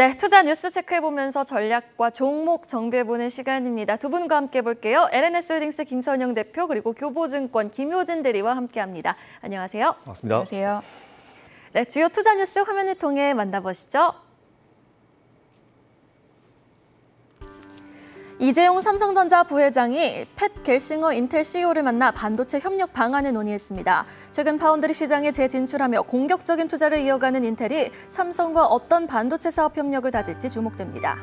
네, 투자 뉴스 체크해보면서 전략과 종목 정비해보는 시간입니다. 두 분과 함께 볼게요. LNS 홀딩스 김선영 대표 그리고 교보증권 김효진 대리와 함께합니다. 안녕하세요. 반갑습니다. 안녕하세요. 네, 주요 투자 뉴스 화면을 통해 만나보시죠. 이재용 삼성전자 부회장이 팻 겔싱어 인텔 CEO를 만나 반도체 협력 방안을 논의했습니다. 최근 파운드리 시장에 재진출하며 공격적인 투자를 이어가는 인텔이 삼성과 어떤 반도체 사업 협력을 다질지 주목됩니다.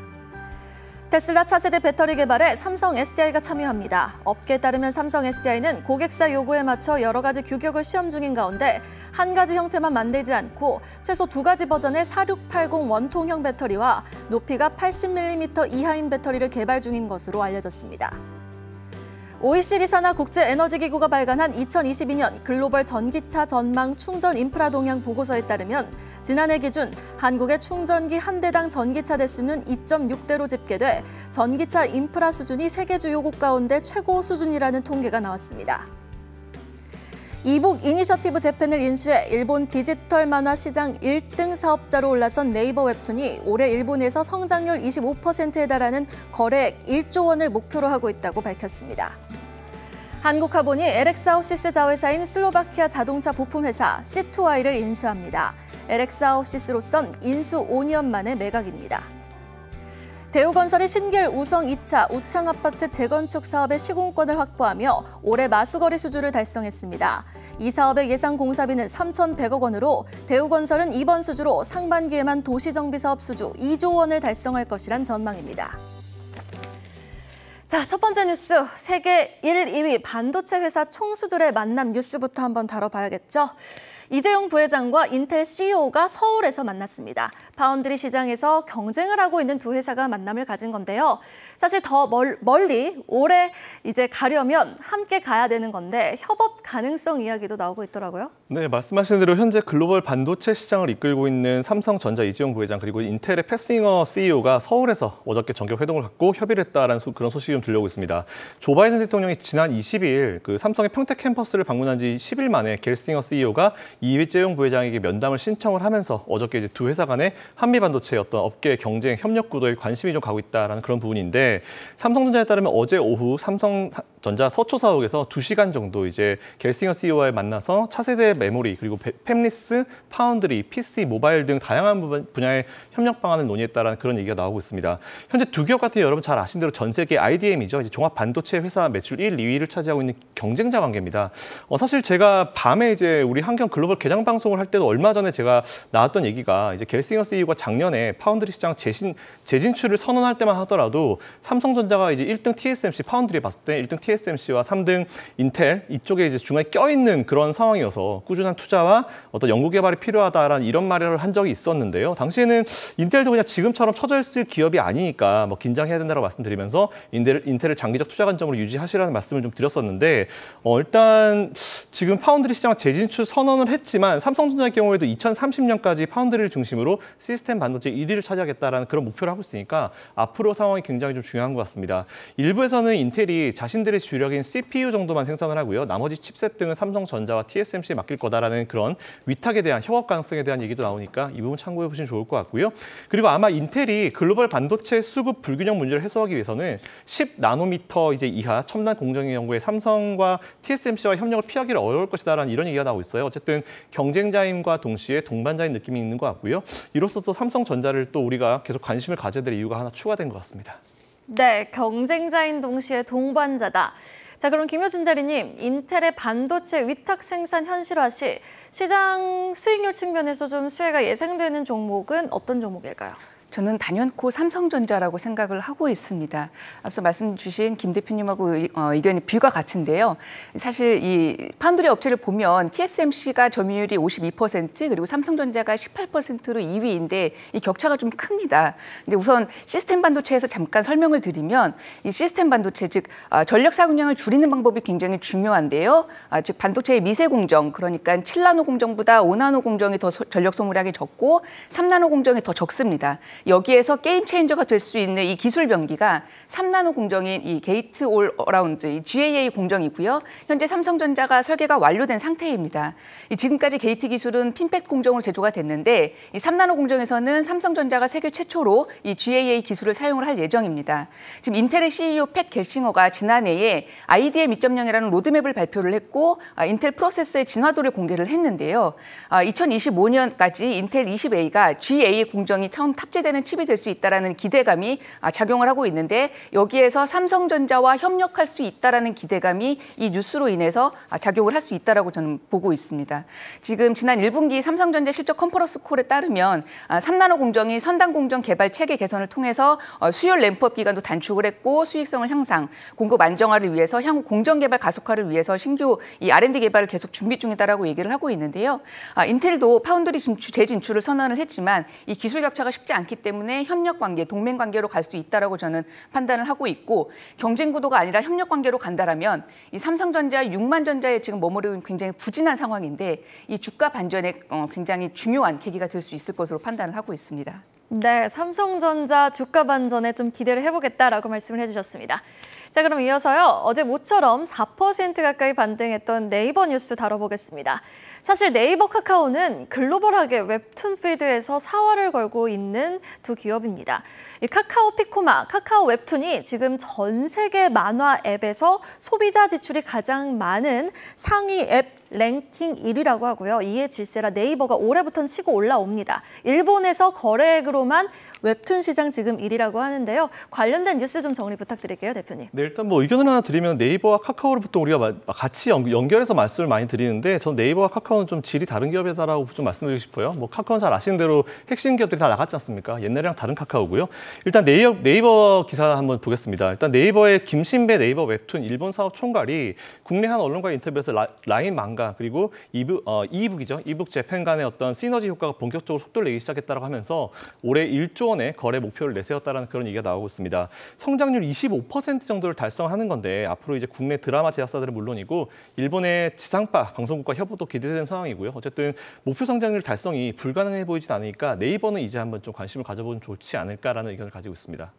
테슬라 차세대 배터리 개발에 삼성 SDI가 참여합니다. 업계에 따르면 삼성 SDI는 고객사 요구에 맞춰 여러 가지 규격을 시험 중인 가운데 한 가지 형태만 만들지 않고 최소 두 가지 버전의 4680 원통형 배터리와 높이가 80mm 이하인 배터리를 개발 중인 것으로 알려졌습니다. OECD 산하 국제에너지기구가 발간한 2022년 글로벌 전기차 전망 충전 인프라 동향 보고서에 따르면 지난해 기준 한국의 충전기 한 대당 전기차 대수는 2.6대로 집계돼 전기차 인프라 수준이 세계 주요국 가운데 최고 수준이라는 통계가 나왔습니다. 이북 이니셔티브 재팬을 인수해 일본 디지털 만화 시장 1등 사업자로 올라선 네이버 웹툰이 올해 일본에서 성장률 25%에 달하는 거래액 1조 원을 목표로 하고 있다고 밝혔습니다. 한국화본이 에렉사우시스 자회사인 슬로바키아 자동차 부품회사 C2I를 인수합니다. 에렉사우시스로선 인수 5년 만의 매각입니다. 대우건설이 신길 우성 2차 우창 아파트 재건축 사업의 시공권을 확보하며 올해 마수거래 수주를 달성했습니다. 이 사업의 예상 공사비는 3,100억 원으로 대우건설은 이번 수주로 상반기에만 도시정비 사업 수주 2조 원을 달성할 것이란 전망입니다. 자, 첫 번째 뉴스. 세계 1, 2위 반도체 회사 총수들의 만남 뉴스부터 한번 다뤄봐야겠죠. 이재용 부회장과 인텔 CEO가 서울에서 만났습니다. 파운드리 시장에서 경쟁을 하고 있는 두 회사가 만남을 가진 건데요. 사실 더 멀, 멀리 오래 이제 가려면 함께 가야 되는 건데 협업 가능성 이야기도 나오고 있더라고요. 네, 말씀하신 대로 현재 글로벌 반도체 시장을 이끌고 있는 삼성전자 이재용 부회장 그리고 인텔의 패싱어 CEO가 서울에서 어저께 정격 회동을 갖고 협의를 했다라는 그런 소식이 좀 들려오고 있습니다. 조 바이든 대통령이 지난 20일 그 삼성의 평택 캠퍼스를 방문한 지 10일 만에 겔싱어 CEO가 이재용 부회장에게 면담을 신청을 하면서 어저께 이제 두 회사 간의 한미 반도체의 어떤 업계 경쟁 협력 구도에 관심이 좀 가고 있다라는 그런 부분인데 삼성전자에 따르면 어제 오후 삼성전자 서초 사옥에서 두시간 정도 이제 갤싱어 CEO와 만나서 차세대 메모리 그리고 팹리스, 파운드리, PC, 모바일 등 다양한 분야의 협력 방안을 논의했다라는 그런 얘기가 나오고 있습니다. 현재 두 기업 같은 여러분 잘 아신 대로 전 세계 IDM이죠. 이제 종합 반도체 회사 매출 1, 2위를 차지하고 있는 경쟁자 관계입니다. 어, 사실 제가 밤에 이제 우리 한경 글로벌 개장 방송을 할 때도 얼마 전에 제가 나왔던 얘기가 이제 갤싱어 CEO SE가 작년에 파운드리 시장 재신, 재진출을 선언할 때만 하더라도 삼성전자가 이제 1등 TSMC 파운드리 봤을 때 1등 TSMC와 3등 인텔 이쪽에 이제 중간에 껴있는 그런 상황이어서 꾸준한 투자와 어떤 연구 개발이 필요하다라는 이런 말을 한 적이 있었는데요. 당시에는 인텔도 그냥 지금처럼 처져 있을 기업이 아니니까 뭐 긴장해야 된다고 말씀드리면서 인텔, 인텔을 장기적 투자 관점으로 유지하시라는 말씀을 좀 드렸었는데 어, 일단 지금 파운드리 시장 재진출 선언을 했지만 삼성전자의 경우에도 2030년까지 파운드리를 중심으로 시스템 반도체 1위를 차지하겠다라는 그런 목표를 하고 있으니까 앞으로 상황이 굉장히 좀 중요한 것 같습니다. 일부에서는 인텔이 자신들의 주력인 CPU 정도만 생산을 하고요. 나머지 칩셋 등은 삼성전자와 TSMC에 맡길 거다라는 그런 위탁에 대한 협업 가능성에 대한 얘기도 나오니까 이 부분 참고해 보시면 좋을 것 같고요. 그리고 아마 인텔이 글로벌 반도체 수급 불균형 문제를 해소하기 위해서는 10나노미터 이제 이하 첨단 공정 연구에 삼성과 TSMC와 협력을 피하기를 어려울 것이다라는 이런 얘기가 나오고 있어요. 어쨌든 경쟁자임과 동시에 동반자인 느낌이 있는 것 같고요. 이로써 있어서 삼성전자를 또 우리가 계속 관심을 가져야 될 이유가 하나 추가된 것 같습니다. 네, 경쟁자인 동시에 동반자다. 자, 그럼 김효진 대리님, 인텔의 반도체 위탁 생산 현실화 시 시장 수익률 측면에서 좀 수혜가 예상되는 종목은 어떤 종목일까요? 저는 단연코 삼성전자라고 생각을 하고 있습니다. 앞서 말씀 주신 김 대표님하고 어, 의견이 뷰가 같은데요. 사실 이 판도리 업체를 보면 TSMC가 점유율이 52% 그리고 삼성전자가 18%로 2위인데 이 격차가 좀 큽니다. 근데 우선 시스템 반도체에서 잠깐 설명을 드리면 이 시스템 반도체 즉 아, 전력 사용량을 줄이는 방법이 굉장히 중요한데요. 아, 즉 반도체의 미세 공정 그러니까 7나노 공정보다 5나노 공정이 더 전력 소모량이 적고 3나노 공정이 더 적습니다. 여기에서 게임 체인저가 될 수 있는 이 기술 변기가 3나노 공정인 이 게이트 올 어라운드 이 GAA 공정이고요. 현재 삼성전자가 설계가 완료된 상태입니다. 이 지금까지 게이트 기술은 핀펫 공정으로 제조가 됐는데 이 3나노 공정에서는 삼성전자가 세계 최초로 이 GAA 기술을 사용을 할 예정입니다. 지금 인텔의 CEO 팻 겔싱어가 지난해에 IDM 2.0이라는 로드맵을 발표를 했고 아, 인텔 프로세스의 진화도를 공개를 했는데요. 2025년까지 아, 인텔 20A가 GA 공정이 처음 탑재된 되는 칩이 될 수 있다라는 기대감이 아, 작용을 하고 있는데 여기에서 삼성전자와 협력할 수 있다라는 기대감이 이 뉴스로 인해서 아, 작용을 할 수 있다라고 저는 보고 있습니다. 지금 지난 1분기 삼성전자 실적 컨퍼런스 콜에 따르면 3나노 아, 공정이 선단 공정 개발 체계 개선을 통해서 어, 수율 램프업 기간도 단축을 했고 수익성을 향상, 공급 안정화를 위해서 향후 공정 개발 가속화를 위해서 신규 이 R&D 개발을 계속 준비 중이다라고 얘기를 하고 있는데요. 인텔도 파운드리 진출, 재진출을 선언을 했지만 이 기술 격차가 쉽지 않기 때문에 협력 관계, 동맹 관계로 갈 수 있다라고 저는 판단을 하고 있고 경쟁 구도가 아니라 협력 관계로 간다라면 이 삼성전자, 육만전자에 지금 머무르는 굉장히 부진한 상황인데 이 주가 반전에 어, 굉장히 중요한 계기가 될 수 있을 것으로 판단을 하고 있습니다. 네, 삼성전자 주가 반전에 좀 기대를 해보겠다라고 말씀을 해주셨습니다. 자, 그럼 이어서요. 어제 모처럼 4% 가까이 반등했던 네이버 뉴스 다뤄보겠습니다. 사실 네이버 카카오는 글로벌하게 웹툰 필드에서 사활을 걸고 있는 두 기업입니다. 카카오 피코마, 카카오 웹툰이 지금 전 세계 만화 앱에서 소비자 지출이 가장 많은 상위 앱 랭킹 1위라고 하고요. 이에 질세라 네이버가 올해부터는 치고 올라옵니다. 일본에서 거래액으로만 웹툰 시장 지금 1위라고 하는데요. 관련된 뉴스 좀 정리 부탁드릴게요, 대표님. 네, 일단 뭐 의견을 하나 드리면 네이버와 카카오를 보통 우리가 같이 연결해서 말씀을 많이 드리는데 전 네이버와 카카오 카카오는 좀 질이 다른 기업이다라고 좀 말씀드리고 싶어요. 뭐 카카오는 잘 아시는 대로 핵심 기업들이 다 나갔지 않습니까? 옛날이랑 다른 카카오고요. 일단 네이버, 네이버 기사 한번 보겠습니다. 일단 네이버의 김신배 네이버 웹툰 일본 사업 총괄이 국내 한 언론과 인터뷰에서 라, 인 망가 그리고 이북, 어, 이북이죠. 이북 재팬 간의 어떤 시너지 효과가 본격적으로 속도를 내기 시작했다고 하면서 올해 1조 원의 거래 목표를 내세웠다는 그런 얘기가 나오고 있습니다. 성장률 25% 정도를 달성하는 건데 앞으로 이제 국내 드라마 제작사들은 물론이고 일본의 지상파 방송국과 협업도 기대 된 상황이고요. 어쨌든 목표 성장률 달성이 불가능해 보이진 않으니까 네이버는 이제 한번 좀 관심을 가져보면 좋지 않을까라는 의견을 가지고 있습니다.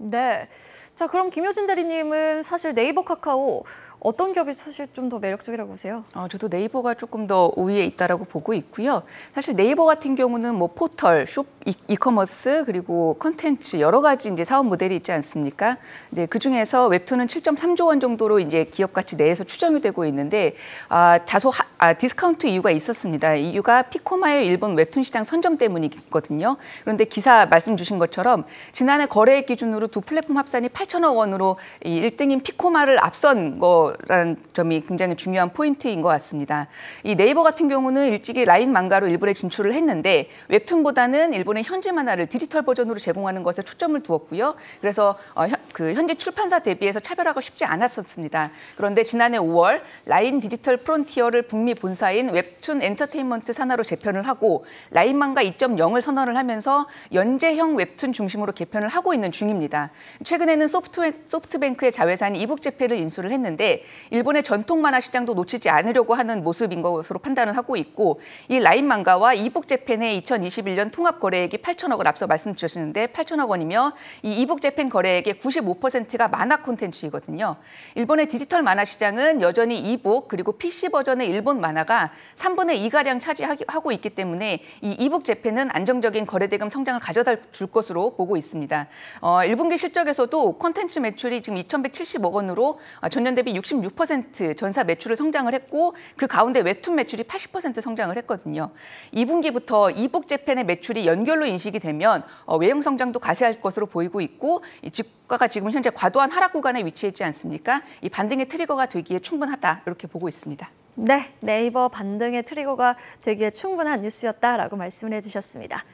네. 자, 그럼 김효진 대리님은 사실 네이버 카카오 어떤 기업이 사실 좀 더 매력적이라고 보세요? 어, 저도 네이버가 조금 더 우위에 있다라고 보고 있고요. 사실 네이버 같은 경우는 뭐 포털, 쇼 이커머스 이 그리고 컨텐츠 여러 가지 이제 사업 모델이 있지 않습니까? 이제 그 중에서 웹툰은 7.3조 원 정도로 이제 기업 가치 내에서 추정이 되고 있는데 아, 다소 하, 아, 디스카운트 이유가 있었습니다. 이유가 피코마의 일본 웹툰 시장 선점 때문이거든요. 그런데 기사 말씀 주신 것처럼 지난해 거래액 기준으로 두 플랫폼 합산이 8천억 원으로 이 1등인 피코마를 앞선 거라는 점이 굉장히 중요한 포인트인 것 같습니다. 이 네이버 같은 경우는 일찍이 라인 망가로 일본에 진출을 했는데 웹툰보다는 일본의 현지 만화를 디지털 버전으로 제공하는 것에 초점을 두었고요. 그래서 어, 현, 그 현지 출판사 대비해서 차별화가 쉽지 않았었습니다. 그런데 지난해 5월 라인 디지털 프론티어를 북미 본사인 웹툰 엔터테인먼트 산하로 재편을 하고 라인망가 2.0을 선언을 하면서 연재형 웹툰 중심으로 개편을 하고 있는 중입니다. 있습니다. 최근에는 소프트, 뱅크의 자회사인 이북재패를 인수를 했는데 일본의 전통 만화 시장도 놓치지 않으려고 하는 모습인 것으로 판단을 하고 있고 이 라인 망가와 이북재팬의 2021년 통합 거래액이 8천억을 앞서 말씀 주셨는데 8천억 원이며 이 이북재팬 거래액의 95%가 만화 콘텐츠이거든요. 일본의 디지털 만화 시장은 여전히 이북 그리고 PC 버전의 일본 만화가 3분의 2가량 차지하고 있기 때문에 이 이북재팬은 안정적인 거래대금 성장을 가져다 줄 것으로 보고 있습니다. 어, 일본 분기 실적에서도 콘텐츠 매출이 지금 2,170억 원으로 아, 전년 대비 66% 전사 매출을 성장을 했고 그 가운데 웹툰 매출이 80% 성장을 했거든요. 2분기부터 이북 재팬의 매출이 연결로 인식이 되면 어, 외형 성장도 가세할 것으로 보이고 있고 주가가 지금 현재 과도한 하락 구간에 위치해 있지 않습니까? 이 반등의 트리거가 되기에 충분하다 이렇게 보고 있습니다. 네, 네이버 반등의 트리거가 되기에 충분한 뉴스였다라고 말씀을 해주셨습니다.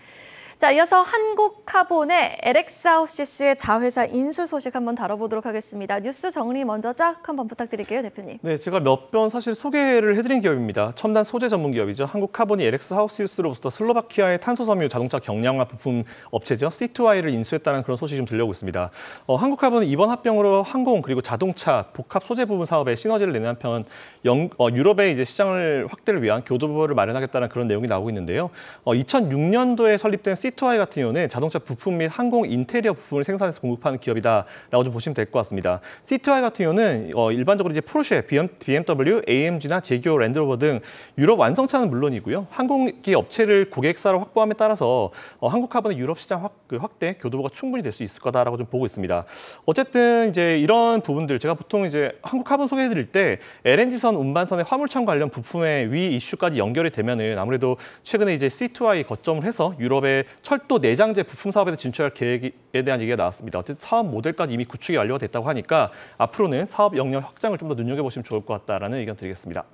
자, 이어서 한국카본의 LX아웃시스의 자회사 인수 소식 한번 다뤄보도록 하겠습니다. 뉴스 정리 먼저 쫙 한번 부탁드릴게요, 대표님. 네, 제가 몇 번 사실 소개를 해드린 기업입니다. 첨단 소재 전문 기업이죠. 한국카본이 LX하우시스로부터 슬로바키아의 탄소섬유 자동차 경량화 부품 업체죠. C2I를 인수했다는 그런 소식이 좀 들려오고 있습니다. 어, 한국카본은 이번 합병으로 항공 그리고 자동차 복합 소재 부분 사업에 시너지를 내는 한편 영, 어, 유럽의 이제 시장을 확대를 위한 교도부를 마련하겠다는 그런 내용이 나오고 있는데요. 어, 2006년도에 설립된 C2I 같은 경우는 자동차 부품 및 항공 인테리어 부품을 생산해서 공급하는 기업이다라고 좀 보시면 될 것 같습니다. C2I 같은 경우는 어, 일반적으로 이제 포르쉐, BMW, AMG나 제기오, 랜드로버 등 유럽 완성차는 물론이고요. 항공기 업체를 고객사로 확보함에 따라서 어, 한국 하버는 유럽 시장 확, 그 확대 교도보가 충분히 될 수 있을 거다라고 좀 보고 있습니다. 어쨌든 이제 이런 부분들 제가 보통 이제 한국 하버 소개해드릴 때 LNG선 운반선의 화물창 관련 부품의 위 이슈까지 연결이 되면은 아무래도 최근에 이제 C2I 거점을 해서 유럽의 철도 내장재 부품 사업에서 진출할 계획에 대한 얘기가 나왔습니다. 어쨌든 사업 모델까지 이미 구축이 완료가 됐다고 하니까 앞으로는 사업 역량 확장을 좀 더 눈여겨보시면 좋을 것 같다라는 의견 드리겠습니다.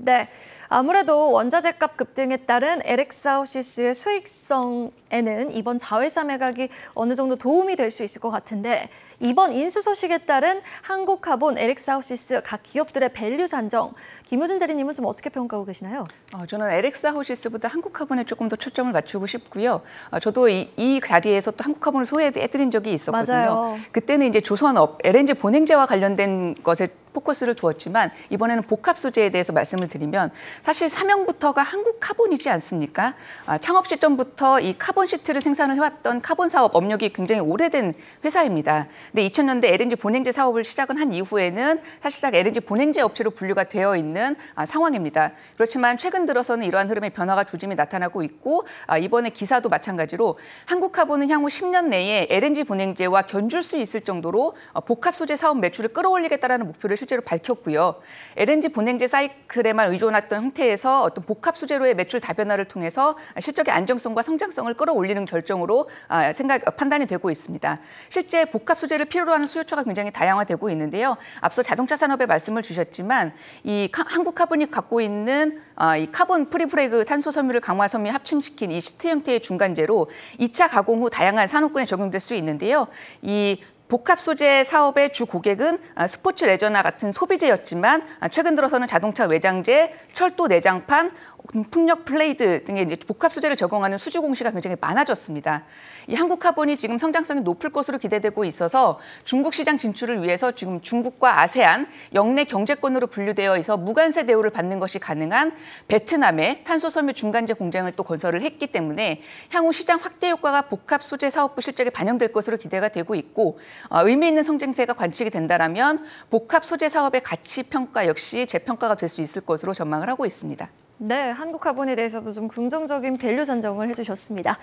네, 아무래도 원자재 값 급등에 따른 에렉사우시스의 수익성에는 이번 자회사 매각이 어느 정도 도움이 될 수 있을 것 같은데 이번 인수 소식에 따른 한국카본, 에렉사우시스 각 기업들의 밸류 산정 김효준 대리님은 좀 어떻게 평가하고 계시나요? 어, 저는 에렉사우시스보다 한국카본에 조금 더 초점을 맞추고 싶고요. 어, 저도 이, 이 자리에서 또 한국카본을 소개해드린 적이 있었거든요. 맞아요. 그때는 이제 조선업 LNG 본행제와 관련된 것에 포커스를 두었지만 이번에는 복합 소재에 대해서 말씀을 드리면 사실 사명부터가 한국 카본이지 않습니까? 아, 창업 시점부터 이 카본 시트를 생산을 해왔던 카본 사업 업력이 굉장히 오래된 회사입니다. 근데 2000년대 LNG 본행제 사업을 시작은 한 이후에는 사실상 LNG 본행제 업체로 분류가 되어 있는 아, 상황입니다. 그렇지만 최근 들어서는 이러한 흐름의 변화가 조짐이 나타나고 있고 아, 이번에 기사도 마찬가지로 한국 카본은 향후 10년 내에 LNG 본행제와 견줄 수 있을 정도로 어, 복합 소재 사업 매출을 끌어올리겠다라는 목표를 실제로 밝혔고요. LNG 본행지 사이클에만 의존했던 형태에서 어떤 복합 수제로의 매출 다변화를 통해서 실적의 안정성과 성장성을 끌어올리는 결정으로 아, 생각 판단이 되고 있습니다. 실제 복합 수제를 필요로 하는 수요처가 굉장히 다양화되고 있는데요. 앞서 자동차 산업에 말씀을 주셨지만 이 한국 카본이 갖고 있는 아, 이 카본 프리프레그 탄소 섬유를 강화 섬유 합침시킨 이 시트 형태의 중간재로 2차 가공 후 다양한 산업군에 적용될 수 있는데요. 이 복합 소재 사업의 주 고객은 아, 스포츠 레저나 같은 소비재였지만 아, 최근 들어서는 자동차 외장재, 철도 내장판, 그 풍력 플레이드 등의 이제 복합 수재를 적용하는 수주 공시가 굉장히 많아졌습니다. 이 한국 화본이 지금 성장성이 높을 것으로 기대되고 있어서 중국 시장 진출을 위해서 지금 중국과 아세안, 영내 경제권으로 분류되어 있어 무관세 대우를 받는 것이 가능한 베트남의 탄소 섬유 중간재 공장을 또 건설을 했기 때문에 향후 시장 확대 효과가 복합 소재 사업부 실적에 반영될 것으로 기대가 되고 있고 어, 의미 있는 성장세가 관측이 된다라면 복합 소재 사업의 가치 평가 역시 재평가가 될 수 있을 것으로 전망을 하고 있습니다. 네, 한국화분에 대해서도 좀 긍정적인 밸류 선정을 해주셨습니다.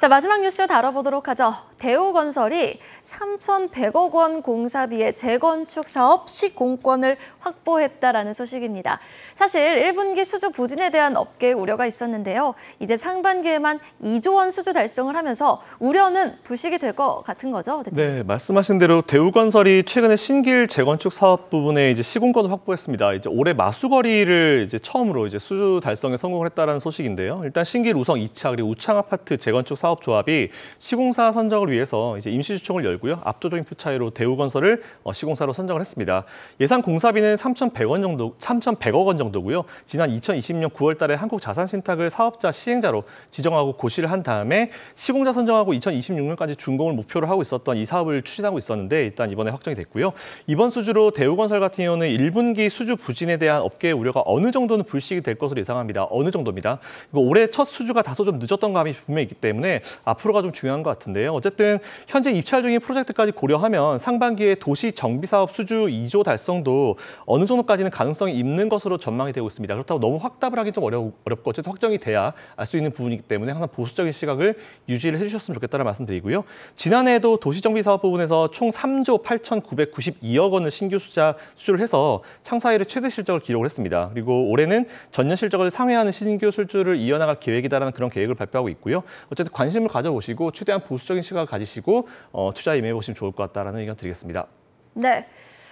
자, 마지막 뉴스 다뤄보도록 하죠. 대우건설이 3,100억 원 공사비의 재건축 사업 시공권을 확보했다라는 소식입니다. 사실 1분기 수주 부진에 대한 업계의 우려가 있었는데요. 이제 상반기에만 2조 원 수주 달성을 하면서 우려는 불식이 될 것 같은 거죠? 대표님. 네, 말씀하신 대로 대우건설이 최근에 신길 재건축 사업 부분에 이제 시공권을 확보했습니다. 이제 올해 마수거리를 이제 처음으로 이제 수주 달성에 성공을 했다는 소식인데요. 일단 신길 우성 2차 그리고 우창 아파트 재건축 사업 조합이 시공사 선정을 위해서 이제 임시 주총을 열고요. 압도적인 표 차이로 대우건설을 어, 시공사로 선정을 했습니다. 예상 공사비는 3,100원 정도 3,100억 원 정도고요. 지난 2020년 9월 달에 한국 자산 신탁을 사업자 시행자로 지정하고 고시를 한 다음에 시공자 선정하고 2026년까지 준공을 목표로 하고 있었던 이 사업을 추진하고 있었는데 일단 이번에 확정이 됐고요. 이번 수주로 대우건설 같은 경우는 1분기 수주 부진에 대한 업계의 우려가 어느 정도는 불식이 될 것으로 전망도 예상합니다. 어느 정도입니다. 올해 첫 수주가 다소 좀 늦었던 감이 분명히 있기 때문에 앞으로가 좀 중요한 것 같은데요. 어쨌든 현재 입찰 중인 프로젝트까지 고려하면 상반기에 도시 정비사업 수주 2조 달성도 어느 정도까지는 가능성이 있는 것으로 전망이 되고 있습니다. 그렇다고 너무 확답을 하기 좀 어려, 어렵고 어쨌든 확정이 돼야 알 수 있는 부분이기 때문에 항상 보수적인 시각을 유지를 해주셨으면 좋겠다는 말씀드리고요. 지난해에도 도시정비 사업 부분에서 총 3조 8,992억 원을 신규 수자 수주를 해서 창사일의 최대 실적을 기록을 했습니다. 그리고 올해는 전년 실 실적을 상회하는 신규 술주를 이어나갈 계획이다라는 그런 계획을 발표하고 있고요. 어쨌든 관심을 가져보시고 최대한 보수적인 시각을 가지시고 어, 투자 임해보시면 좋을 것 같다라는 의견 드리겠습니다. 네.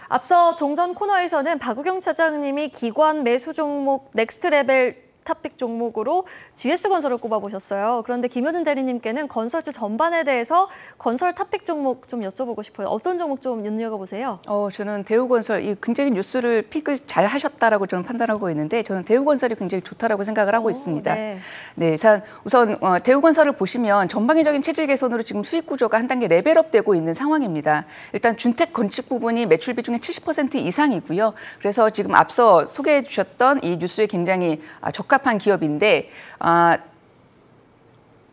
앞서 종전 코너에서는 박우경 차장님이 기관 매수 종목 넥스트 레벨 탑토픽 종목으로 GS건설을 꼽아보셨어요. 그런데 김효준 대리님께는 건설주 전반에 대해서 건설 탑픽 종목 좀 여쭤보고 싶어요. 어떤 종목 좀 눈여겨보세요? 어, 저는 대우건설, 이 굉장히 뉴스를 픽을 잘 하셨다라고 저는 판단하고 있는데 저는 대우건설이 굉장히 좋다라고 생각을 하고 오, 있습니다. 네, 네 우선 어, 대우건설을 보시면 전방위적인 체질 개선으로 지금 수익 구조가 한 단계 레벨업되고 있는 상황입니다. 일단 준택 건축 부분이 매출 비중의 70% 이상이고요. 그래서 지금 앞서 소개해 주셨던 이 뉴스에 굉장히 아, 적합 적합한 기업인데 아,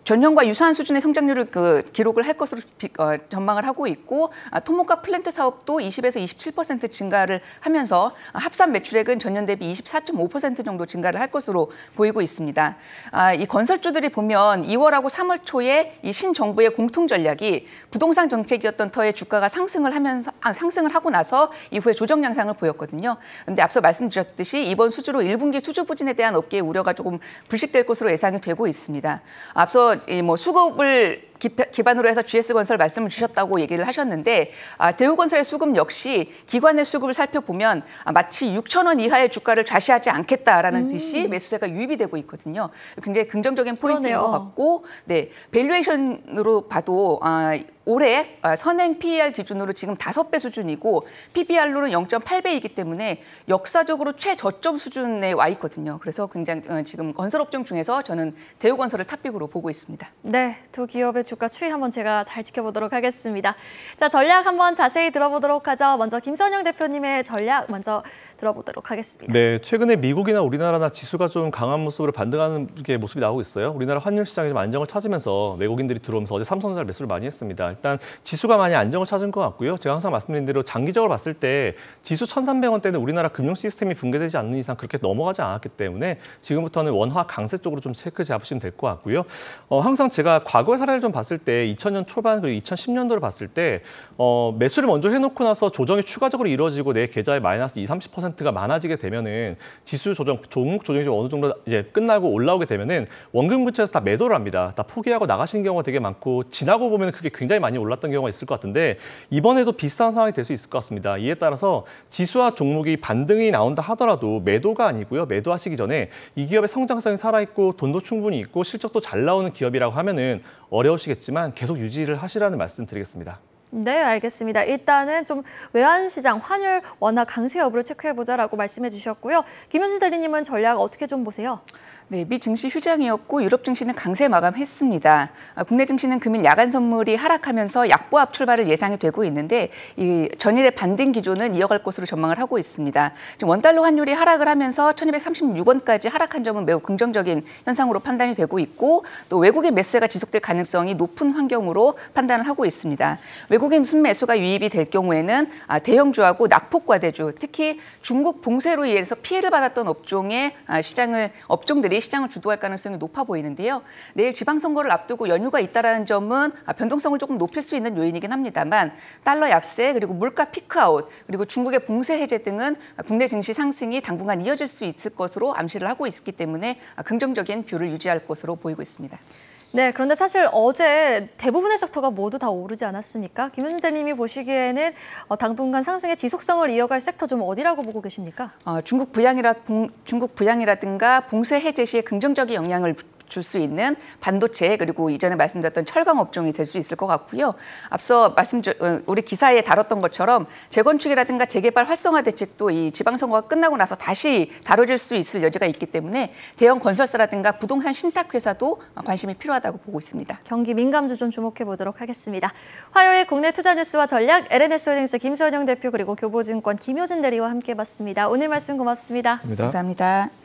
전년과 유사한 수준의 성장률을 그 기록을 할 것으로 비, 어, 전망을 하고 있고 아, 토목과 플랜트 사업도 20에서 27% 증가를 하면서 아, 합산 매출액은 전년 대비 24.5% 정도 증가를 할 것으로 보이고 있습니다. 아, 이 건설주들이 보면 2월하고 3월 초에 이 신정부의 공통 전략이 부동산 정책이었던 터에 주가가 상승을 하면서 아, 상승을 하고 나서 이후에 조정 양상을 보였거든요. 근데 앞서 말씀드렸듯이 이번 수주로 1분기 수주 부진에 대한 업계의 우려가 조금 불식될 것으로 예상이 되고 있습니다. 앞서 뭐 수급을 기반으로 해서 GS건설 말씀을 주셨다고 얘기를 하셨는데 아, 대우건설의 수급 역시 기관의 수급을 살펴보면 아, 마치 6천 원 이하의 주가를 좌시하지 않겠다라는 듯이 음. 매수세가 유입이 되고 있거든요. 굉장히 긍정적인 포인트인 그러네요. 것 같고 네 밸류에이션으로 봐도 아, 올해 아, 선행 PER 기준으로 지금 5배 수준이고 PBR로는 0.8배이기 때문에 역사적으로 최저점 수준에 와 있거든요. 그래서 굉장히 어, 지금 건설업종 중에서 저는 대우건설을 탑픽으로 보고 있습니다. 네, 두 기업의 주... 주가 추이 한번 제가 잘 지켜보도록 하겠습니다. 자, 전략 한번 자세히 들어보도록 하죠. 먼저 김선영 대표님의 전략 먼저 들어보도록 하겠습니다. 네, 최근에 미국이나 우리나라나 지수가 좀 강한 모습으로 반등하는 게 모습이 나오고 있어요. 우리나라 환율 시장이 좀 안정을 찾으면서 외국인들이 들어오면서 어제 삼성전자 매수를 많이 했습니다. 일단 지수가 많이 안정을 찾은 것 같고요. 제가 항상 말씀드린 대로 장기적으로 봤을 때 지수 1,300원대는 우리나라 금융 시스템이 붕괴되지 않는 이상 그렇게 넘어가지 않았기 때문에 지금부터는 원화 강세 쪽으로 좀 체크 잡으시면 될 것 같고요. 어, 항상 제가 과거 의 사례를 좀 봤을 때 2000년 초반 그리고 2010년도를 봤을 때 어, 매수를 먼저 해놓고 나서 조정이 추가적으로 이루어지고 내계좌의 마이너스 2 30%가 많아지게 되면은 지수 조정, 종목 조정이 어느 정도 이제 끝나고 올라오게 되면은 원금 부채에서 다 매도를 합니다. 다 포기하고 나가시는 경우가 되게 많고 지나고 보면 그게 굉장히 많이 올랐던 경우가 있을 것 같은데 이번에도 비슷한 상황이 될 수 있을 것 같습니다. 이에 따라서 지수와 종목이 반등이 나온다 하더라도 매도가 아니고요. 매도하시기 전에 이 기업의 성장성이 살아있고 돈도 충분히 있고 실적도 잘 나오는 기업이라고 하면은 어려우 어려우시겠지만 계속 유지를 하시라는 말씀 드리겠습니다. 네, 알겠습니다. 일단은 좀 외환시장 환율 워낙 강세 여부를 체크해보자라고 말씀해 주셨고요. 김현주 대리님은 전략 어떻게 좀 보세요? 네, 미 증시 휴장이었고 유럽 증시는 강세 마감했습니다. 아, 국내 증시는 금일 야간 선물이 하락하면서 약보합 출발을 예상이 되고 있는데 이 전일의 반등 기조는 이어갈 것으로 전망을 하고 있습니다. 지금 원달러 환율이 하락을 하면서 1236원까지 하락한 점은 매우 긍정적인 현상으로 판단이 되고 있고 또외국인 매수세가 지속될 가능성이 높은 환경으로 판단을 하고 있습니다. 외국인 순매수가 유입이 될 경우에는 아, 대형주하고 낙폭과대주 특히 중국 봉쇄로 인해서 피해를 받았던 업종의 아, 시장을 업종들이 시장을 주도할 가능성이 높아 보이는데요. 내일 지방선거를 앞두고 연휴가 있다는 점은 아, 변동성을 조금 높일 수 있는 요인이긴 합니다만 달러 약세 그리고 물가 피크아웃 그리고 중국의 봉쇄 해제 등은 국내 증시 상승이 당분간 이어질 수 있을 것으로 암시를 하고 있기 때문에 아, 긍정적인 뷰를 유지할 것으로 보이고 있습니다. 네, 그런데 사실 어제 대부분의 섹터가 모두 다 오르지 않았습니까? 김현준 대님이 보시기에는 어, 당분간 상승의 지속성을 이어갈 섹터 좀 어디라고 보고 계십니까? 어, 중국 부양이라 봉, 중국 부양이라든가 봉쇄 해제 시에 긍정적인 영향을 줄수 있는 반도체 그리고 이전에 말씀드렸던 철강 업종이 될 수 있을 것 같고요. 앞서 말씀 어, 우리 기사에 다뤘던 것처럼 재건축이라든가 재개발 활성화 대책도 이 지방선거가 끝나고 나서 다시 다뤄질 수 있을 여지가 있기 때문에 대형 건설사라든가 부동산 신탁회사도 관심이 필요하다고 보고 있습니다. 경기 민감주 좀 주목해 보도록 하겠습니다. 화요일 국내 투자 뉴스와 전략 LNS은행스 김선영 대표 그리고 교보증권 김효진 대리와 함께 봤습니다. 오늘 말씀 고맙습니다. 감사합니다. 감사합니다.